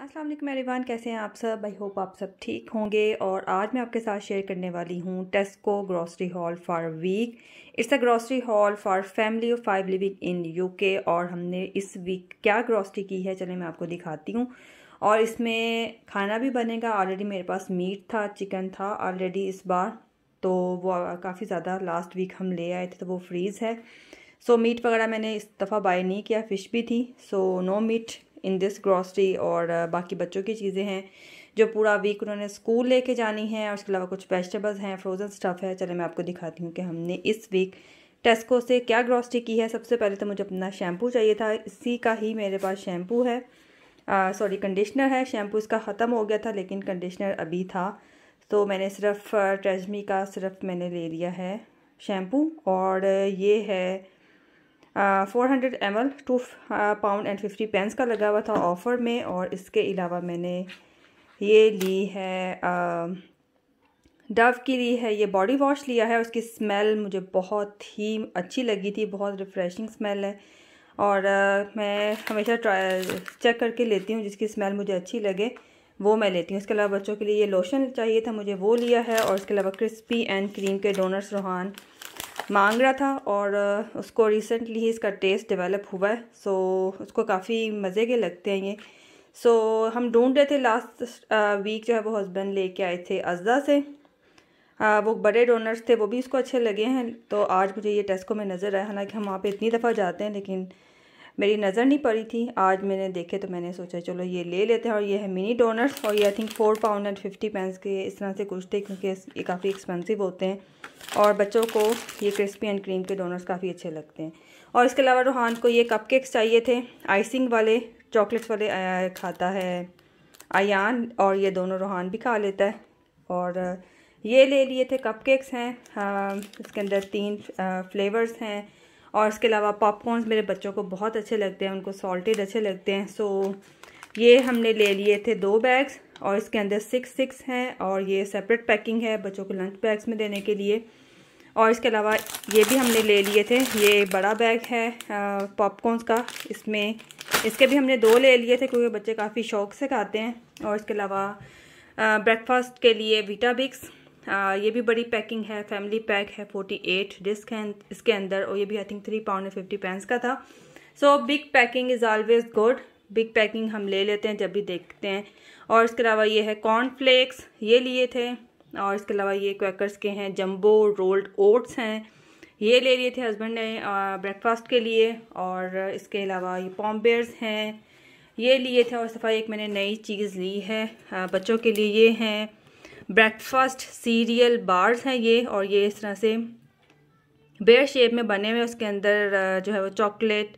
अस्सलाम वालेकुम एवरीवन कैसे हैं आप सब आई होप आप सब ठीक होंगे और आज मैं आपके साथ शेयर करने वाली हूँ Tesco grocery haul for week it's a grocery haul for family of five living in UK और हमने इस वीक क्या ग्रॉसरी की है चले मैं आपको दिखाती हूँ और इसमें खाना भी बनेगा ऑलरेडी मेरे पास मीट था चिकन था ऑलरेडी इस बार तो वो काफ़ी ज़्यादा लास्ट वीक हम ले आए थे तो वो फ्रीज़ है सो मीट वगैरह मैंने इस दफ़ा बाय नहीं किया फ़िश भी थी so no meat in this grocery और बाकी बच्चों की चीज़ें हैं जो पूरा वीक उन्होंने स्कूल लेके जानी है और उसके अलावा कुछ वेजिटेबल्स हैं फ्रोज़न स्टफ़ है चले मैं आपको दिखाती हूँ कि हमने इस वीक टेस्को से क्या ग्रॉसरी की है सबसे पहले तो मुझे अपना शैम्पू चाहिए था इसी का ही मेरे पास शैम्पू है सॉरी कंडीशनर है शैम्पू इसका ख़त्म हो गया था लेकिन कंडीशनर अभी था तो मैंने सिर्फ ट्रेजमी का सिर्फ मैंने ले लिया है शैम्पू और ये है four hundred M L two pound and fifty pence का लगा हुआ था ऑफ़र में और इसके अलावा मैंने ये ली है डव की ली है ये बॉडी वॉश लिया है उसकी स्मेल मुझे बहुत ही अच्छी लगी थी बहुत रिफ़्रेशिंग स्मेल है और आ, मैं हमेशा ट्राई चेक करके लेती हूँ जिसकी स्मेल मुझे अच्छी लगे वो मैं लेती हूँ इसके अलावा बच्चों के लिए ये लोशन चाहिए था मुझे वो लिया है और इसके अलावा क्रिस्पी एंड क्रीम के डोनर्स रोहान मांग रहा था और उसको रिसेंटली ही इसका टेस्ट डेवलप हुआ है सो उसको काफ़ी मज़े के लगते हैं ये सो so, हम ढूंढ रहे थे लास्ट वीक जो है वो हस्बैंड लेके आए थे अजदा से आ, वो बड़े डोनर्स थे वो भी इसको अच्छे लगे हैं तो आज मुझे ये टेस्को में नज़र आया हालांकि हम वहाँ पे इतनी दफ़ा जाते हैं लेकिन मेरी नज़र नहीं पड़ी थी आज मैंने देखे तो मैंने सोचा चलो ये ले लेते हैं और ये है मिनी डोनट्स और ये I think four pound and fifty pence के इस तरह से कुछ थे क्योंकि ये काफ़ी एक्सपेंसिव होते हैं और बच्चों को ये क्रिस्पी एंड क्रीम के डोनट्स काफ़ी अच्छे लगते हैं और इसके अलावा रूहान को ये कप चाहिए थे आइसिंग वाले चॉकलेट्स वाले खाता है अयान और ये दोनों रूहान भी खा लेता है और ये ले लिए थे कपकेक्स हैं हाँ, इसके अंदर तीन फ्लेवर्स हैं और इसके अलावा पॉपकॉर्नस मेरे बच्चों को बहुत अच्छे लगते हैं उनको सॉल्टेड अच्छे लगते हैं सो ये हमने ले लिए थे दो बैग्स और इसके अंदर सिक्स सिक्स हैं और ये सेपरेट पैकिंग है बच्चों को लंच बैग्स में देने के लिए और इसके अलावा ये भी हमने ले लिए थे ये बड़ा बैग है पॉपकॉर्नस का इसमें इसके भी हमने दो ले लिए थे क्योंकि बच्चे काफ़ी शौक से खाते हैं और इसके अलावा ब्रेकफास्ट के लिए वीटाबिक्स आ, ये भी बड़ी पैकिंग है फैमिली पैक है फोर्टी एट डिस्क है इसके अंदर और ये भी I think three pound fifty pence का था so big packing is always good big packing हम ले लेते हैं जब भी देखते हैं और इसके अलावा ये है कॉर्नफ्लेक्स ये लिए थे और इसके अलावा ये क्वेकर्स के हैं जम्बो रोल्ड ओट्स हैं ये ले लिए थे हस्बैंड ने ब्रेकफास्ट के लिए और इसके अलावा ये पॉम्बेयर्स हैं ये लिए थे और सफ़ाई एक मैंने नई चीज़ ली है आ, बच्चों के लिए ये हैं ब्रेकफास्ट सीरियल बार्स हैं ये और ये इस तरह से बेयर शेप में बने हुए उसके अंदर जो है वो चॉकलेट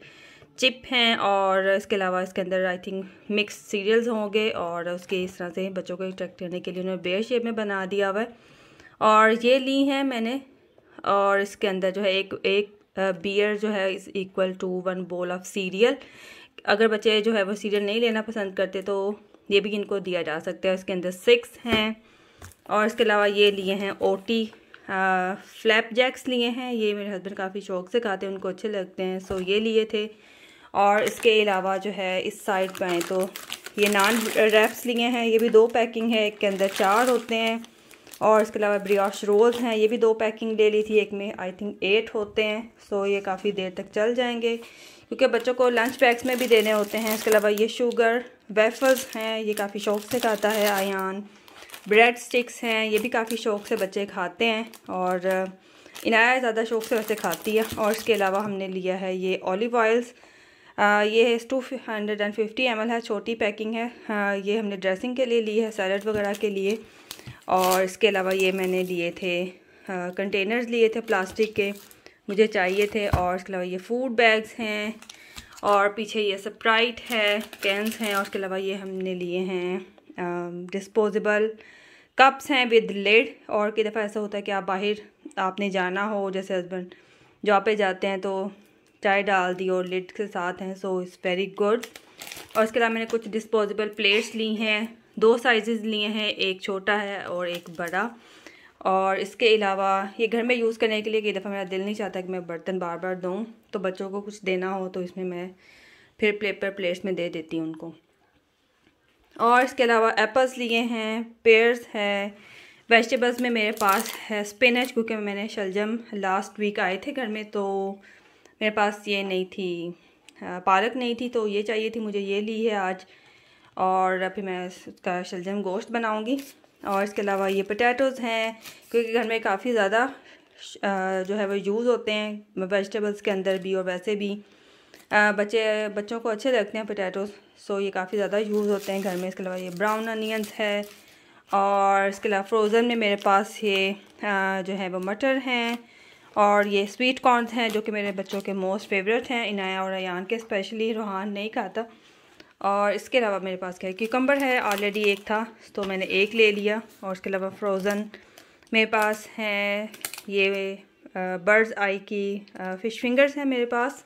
चिप हैं और इसके अलावा इसके अंदर आई थिंक मिक्स सीरियल्स होंगे और उसके इस तरह से बच्चों को अट्रैक्ट करने के लिए उन्होंने बेयर शेप में बना दिया हुआ है और ये ली हैं मैंने और इसके अंदर जो है एक एक बियर जो है is equal to one bowl of cereal अगर बच्चे जो है वो सीरियल नहीं लेना पसंद करते तो ये भी इनको दिया जा सकता है उसके अंदर सिक्स हैं और इसके अलावा ये लिए हैं ओटी फ्लैप जैक्स लिए हैं ये मेरे हस्बैंड काफ़ी शौक से खाते हैं उनको अच्छे लगते हैं सो ये लिए थे और इसके अलावा जो है इस साइड पर आए तो ये नान रैप्स लिए हैं ये भी दो पैकिंग है एक के अंदर चार होते हैं और इसके अलावा ब्रियाश रोल्स हैं ये भी दो पैकिंग ले ली थी एक में आई थिंक एट होते हैं सो ये काफ़ी देर तक चल जाएंगे क्योंकि बच्चों को लंच पैक्स में भी देने होते हैं इसके अलावा ये शुगर वेफर्स हैं ये काफ़ी शौक से खाता है आयान ब्रेड स्टिक्स हैं ये भी काफ़ी शौक़ से बच्चे खाते हैं और इनाया ज़्यादा शौक़ से वैसे खाती है और इसके अलावा हमने लिया है ये ऑलिव ऑयल्स ये two hundred and fifty M है छोटी पैकिंग है ये हमने ड्रेसिंग के लिए ली है सैलड वगैरह के लिए और इसके अलावा ये मैंने लिए थे कंटेनर्स लिए थे प्लास्टिक के मुझे चाहिए थे और इसके अलावा ये फूड बैग्स हैं और पीछे ये स्प्राइट है कैंस हैं और इसके अलावा ये हमने लिए हैं डिस्पोजेबल um, कप्स हैं विद लेड और कई दफ़ा ऐसा होता है कि आप बाहर आपने जाना हो जैसे हस्बैंड जॉब पे जाते हैं तो चाय डाल दी और लेड के साथ हैं सो इट्स वेरी गुड और इसके अलावा मैंने कुछ डिस्पोजेबल प्लेट्स ली हैं दो साइजेस लिए हैं एक छोटा है और एक बड़ा और इसके अलावा ये घर में यूज़ करने के लिए कई दफ़ा मेरा दिल नहीं चाहता कि मैं बर्तन बार बार दूँ तो बच्चों को कुछ देना हो तो इसमें मैं फिर पेपर प्लेट्स में दे देती हूँ उनको और इसके अलावा एप्पल्स लिए हैं पेयर्स है वेजिटेबल्स में मेरे पास है स्पिनच क्योंकि मैंने शलजम लास्ट वीक आए थे घर में तो मेरे पास ये नहीं थी पालक नहीं थी तो ये चाहिए थी मुझे ये ली है आज और फिर मैं उसका शलजम गोश्त बनाऊंगी और इसके अलावा ये पटैटोज़ हैं क्योंकि घर में काफ़ी ज़्यादा जो है वो यूज़ होते हैं वेजिटेबल्स के अंदर भी और वैसे भी बच्चे बच्चों को अच्छे लगते हैं पोटैटोज सो ये काफ़ी ज़्यादा यूज़ होते हैं घर में इसके अलावा ये ब्राउन अनियंस है और इसके अलावा फ्रोज़न में मेरे पास ये जो है वो मटर हैं और ये स्वीट कॉर्नस हैं जो कि मेरे बच्चों के मोस्ट फेवरेट हैं इनाया और अन के स्पेशली रूहान नहीं खाता और इसके अलावा मेरे पास क्या है क्यूकम्बर है ऑलरेडी एक था तो मैंने एक ले लिया और इसके अलावा फ्रोज़न मेरे पास हैं ये बर्ड्स आई की फ़िश फिंगर्स हैं मेरे पास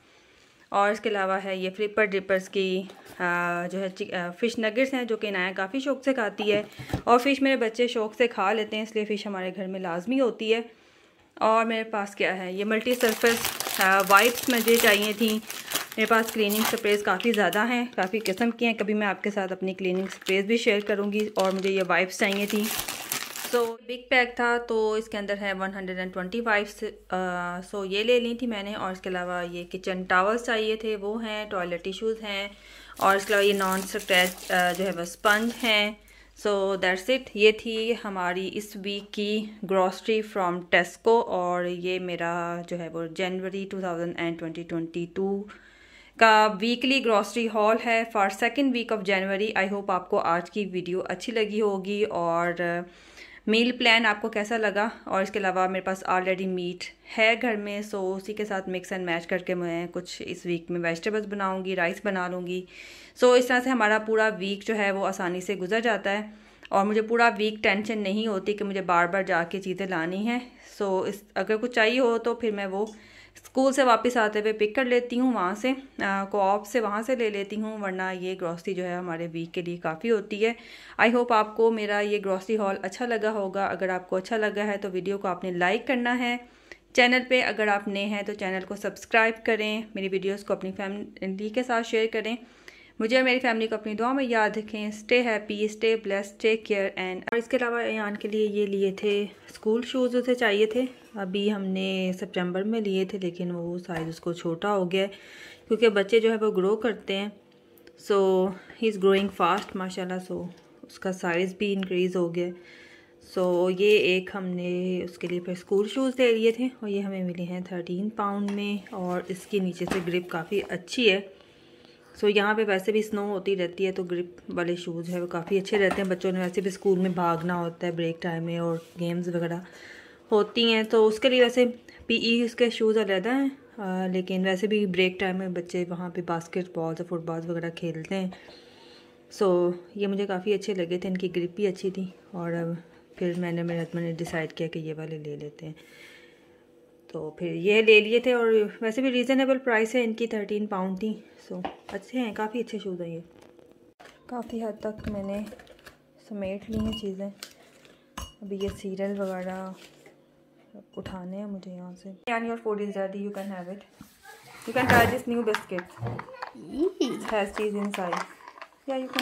और इसके अलावा है ये फ्लिपर ड्रिपर्स की आ, जो है फ़िश नगेट्स हैं जो कि नाया काफ़ी शौक से खाती है और फ़िश मेरे बच्चे शौक से खा लेते हैं इसलिए फ़िश हमारे घर में लाजमी होती है और मेरे पास क्या है ये मल्टी सर्फेस वाइप्स मुझे चाहिए थी मेरे पास क्लीनिंग स्प्रेज काफ़ी ज़्यादा हैं काफ़ी किस्म की हैं कभी मैं आपके साथ अपनी क्लीनिंग स्प्रेज भी शेयर करूँगी और मुझे ये वाइप्स चाहिए थी सो बिग पैक था तो इसके अंदर है 125 hundred and twenty five so ये ले ली थी मैंने और इसके अलावा ये किचन टावल्स चाहिए थे वो हैं टॉयलेट टिश्यूज़ हैं और इसके अलावा ये नॉन स्क्रैच जो है वो स्पंज हैं सो दैट्स इट ये थी हमारी इस वीक की ग्रॉसरी फ्रॉम टेस्को और ये मेरा जो है वो जनवरी 2022 का वीकली ग्रॉसरी हॉल है for second week of January I hope आपको आज की वीडियो अच्छी लगी होगी और मील प्लान आपको कैसा लगा और इसके अलावा मेरे पास ऑलरेडी मीट है घर में सो उसी के साथ मिक्स एंड मैच करके मैं कुछ इस वीक में वेजिटेबल्स बनाऊंगी राइस बना लूँगी सो इस तरह से हमारा पूरा वीक जो है वो आसानी से गुजर जाता है और मुझे पूरा वीक टेंशन नहीं होती कि मुझे बार बार जाके चीज़ें लानी हैं सो इस अगर कुछ चाहिए हो तो फिर मैं वो स्कूल से वापस आते हुए पिक कर लेती हूँ वहाँ से कोऑप से वहाँ से ले लेती हूँ वरना ये ग्रॉसरी जो है हमारे वीक के लिए काफ़ी होती है आई होप आपको मेरा ये ग्रॉसरी हॉल अच्छा लगा होगा अगर आपको अच्छा लगा है तो वीडियो को आपने लाइक करना है चैनल पे अगर आप नए हैं तो चैनल को सब्सक्राइब करें मेरी वीडियोस को अपनी फैमिली के साथ शेयर करें मुझे और मेरी फैमिली को अपनी दुआ में याद रखें stay happy stay bless take care and और इसके अलावा यान के लिए ये लिए थे स्कूल शूज़ उसे चाहिए थे अभी हमने सितंबर में लिए थे लेकिन वो साइज़ उसको छोटा हो गया क्योंकि बच्चे जो है वो ग्रो करते हैं so he is growing fast माशा सो उसका साइज़ भी इंक्रीज़ हो गया सो so, ये एक हमने उसके लिए फिर स्कूल शूज़ ले लिए थे और ये हमें मिले हैं थर्टीन पाउंड में और इसके नीचे से ग्रिप काफ़ी अच्छी है सो so, यहाँ पे वैसे भी स्नो होती रहती है तो ग्रिप वाले शूज़ है वो काफ़ी अच्छे रहते हैं बच्चों ने वैसे भी स्कूल में भागना होता है ब्रेक टाइम में और गेम्स वगैरह होती हैं तो उसके लिए वैसे पीई e उसके शूज़ अलहदा हैं लेकिन वैसे भी ब्रेक टाइम में बच्चे वहाँ पर बास्केट बॉल या फुटबॉल वगैरह खेलते हैं सो so, ये मुझे काफ़ी अच्छे लगे थे इनकी ग्रिप भी अच्छी थी और अब फिर मैंने मेरे हस्बैंड ने डिसाइड किया कि ये वाले ले लेते हैं तो फिर ये ले लिए थे और वैसे भी रीज़नेबल प्राइस है इनकी थर्टीन पाउंड थी सो अच्छे हैं काफ़ी अच्छे शूज़ हैं ये काफ़ी हद तक मैंने समेट ली हैं चीज़ें अभी ये सीरियल वगैरह उठाने हैं मुझे यहाँ से and your food is ready you can have it you can try this new biscuit has cheese inside या यू कैन